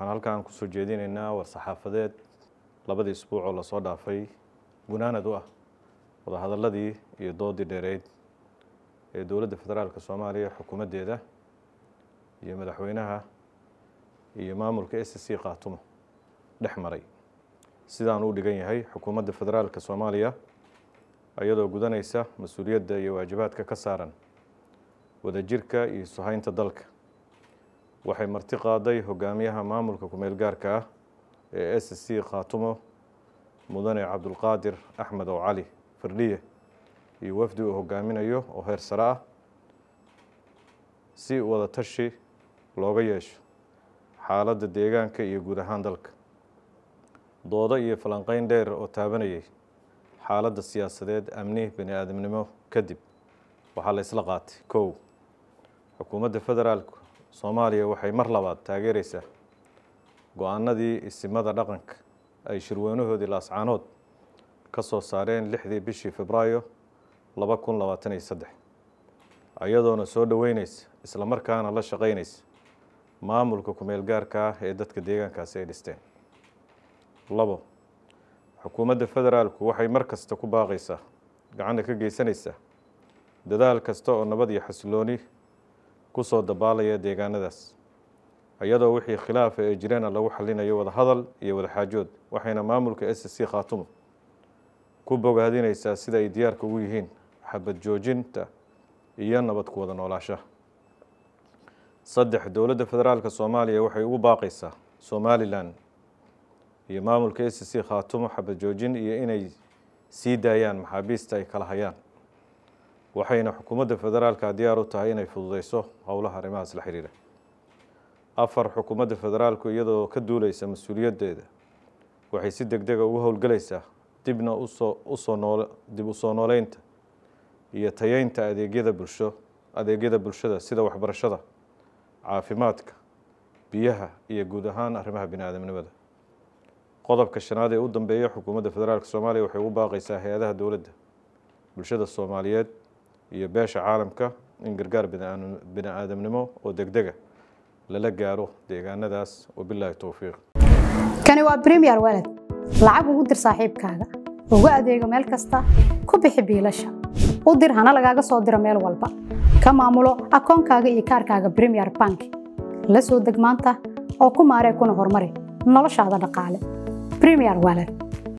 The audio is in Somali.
waxaan halkan kusoo jeedinaynaa war-saxaafadeed labadii isbuuc oo lasoo dhaafay gunaanad u ah wadahadalladii iyo doodii dheereyd ee dowladda federaalka soomaaliya xukuumaddeeda iyo madaxweynaha iyo maamulka a c c khaatumo dhex maray sidaan uu dhigan yahay xukuumadda federaalka soomaaliya iyadoo gudanaysa mas-uuliyadda iyo waajibaadka ka saaran wadajirka iyo isu dalka waxay marti qaaday hogaamiyaha maamulka ku gaarka ah ee s c khaatumo mudane cabdulqaadir axmed oo cali firdhiye iyo wafdi uu hogaaminayo oo heer sare ah si wada tashi looga yeesho xaaladda deegaanka iyo guud ahaan dalka doodo iyo falanqayn dheer oo taabanayay xaaladda siyaasadeed amni bani aadamnimo kadib waxaa la isla qaatay kow xukuumadda federaalku soomaaliya waxay mar labaad taageeraysaa go-aanadii isimada dhaqanka ay shirweynahoodii laascaanood ka soo saareen lixdii bishii febraayo laba kun labaatan iyo saddex iyadoona soo dhoweynaysa islamarkaana la shaqaynaysa maamulka ku-meelgaarka ah ee dadka deegaankaasi ay dhisteen labo xukuumadda federaalku waxay mar kasta ku baaqaysaa gacanna ka geysanaysaa dadaal kasta oo nabad iyo xasilooni ku soo dabaalaya deegaanadaas iyadoo wixii khilaafa ee jireena ah lagu xalinayo wadahadal hadal iyo wadaxaajood waxayna maamulka s c khaatumo ku bogaadinaysaa sida ay diyaarka ugu yihiin xabad joojinta iyo nabad ku wada noolaashaha saddex dowladda federaalka soomaaliya waxay ugu baaqaysaa somalilan iyo maamulka s c khaatumo xabad joojin iyo inay sii daayaan maxaabiista ay kala hayaan waxayna xukuumadda federaalka diyaar u tahay inay fududeyso howlaha arrimahaas la xiriira afar xukuumadda federaalku iyadoo ka duuleysa mas-uuliyaddeeda waxay si deg dega ah ugu howlgelaysaa dibna usoo usoo nool dib u soo nooleynta iyo tayeynta adeegyada bulsho adeegyada bulshada sida waxbarashada caafimaadka biyaha iyo guud ahaan arrimaha bini aadamnimada qodobka shanaad ee u dambeeya xukuumadda federaalka soomaaliya waxay ugu baaqaysaa hay-adaha dowladda bulshada soomaaliyeed iyo beesha caalamka in gargaar bini aadamnimo oo degdega ah lala gaaro deegaanadaas wabilaahi towfiiq kani waa bremier weled lacag ugu dir saaxiibkaaga uga adeego meel kasta ku bixi biilasha u dir hana lagaaga soo diro meel walba ka maamulo akoonkaaga iyo kaarkaaga premier bank la soo deg maanta oo ku maaree kuna horumari noloshaada dhaqaale bremier weled